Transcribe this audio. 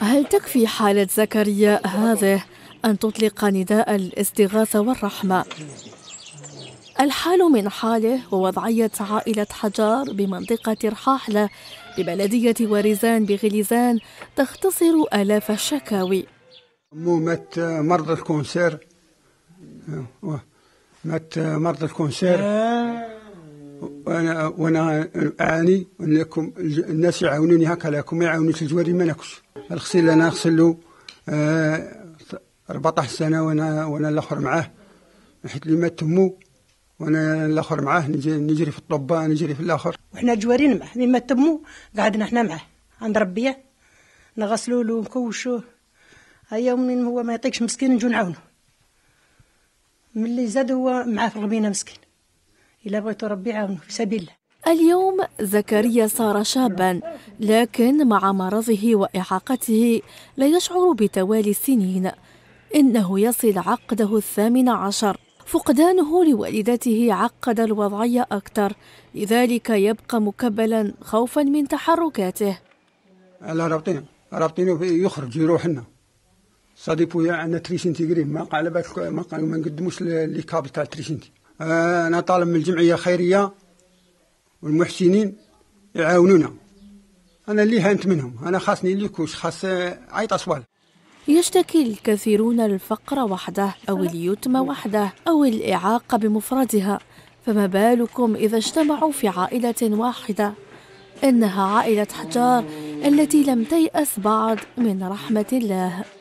هل تكفي حالة زكريا هذه أن تطلق نداء الاستغاثة والرحمة؟ الحال من حاله ووضعية عائلة حجار بمنطقة رحاحلة ببلدية وريزان بغليزان تختصر آلاف الشكاوي مت مرضى الكونسير أه، مت مرضى الكونسير آه. وانا وانا اعاني انكم الناس يعاونوني هكا لكم ما يعاونوش الجواري ما ناكلش الغسيل انا نغسل له آه 14 سنه وانا وانا الاخر معاه حيت اللي مات تمو وانا الاخر معاه نجري في الطبه نجري في الاخر وحنا جوارين معاه مما تمو قعدنا حنا معاه عند ربيه نغسلو له ونكوشوه هيا من هو ما يعطيكش مسكين نجو نعاونو ملي زاد هو معاه في الغبينه مسكين إلا بغيت ربي يعاونه في سبيل اليوم زكريا صار شابا لكن مع مرضه وإعاقته لا يشعر بتوالي السنين إنه يصل عقده الثامن عشر فقدانه لوالدته عقد الوضعية أكثر لذلك يبقى مكبلا خوفا من تحركاته لا رابطين رابطين يخرج يروح لنا صديق ويا عندنا تريشنتي قريب ما قال ما ما نقدموش لي كابل تاع تريشنتي آه، أنا طالب من الجمعية الخيرية والمحسنين يعاونونا أنا اللي هانت منهم أنا خاصني اللي كوش خاص عيط أصوال يشتكي الكثيرون الفقر وحده أو اليتم وحده أو الإعاقة بمفردها فما بالكم إذا اجتمعوا في عائلة واحدة إنها عائلة حجار التي لم تيأس بعد من رحمة الله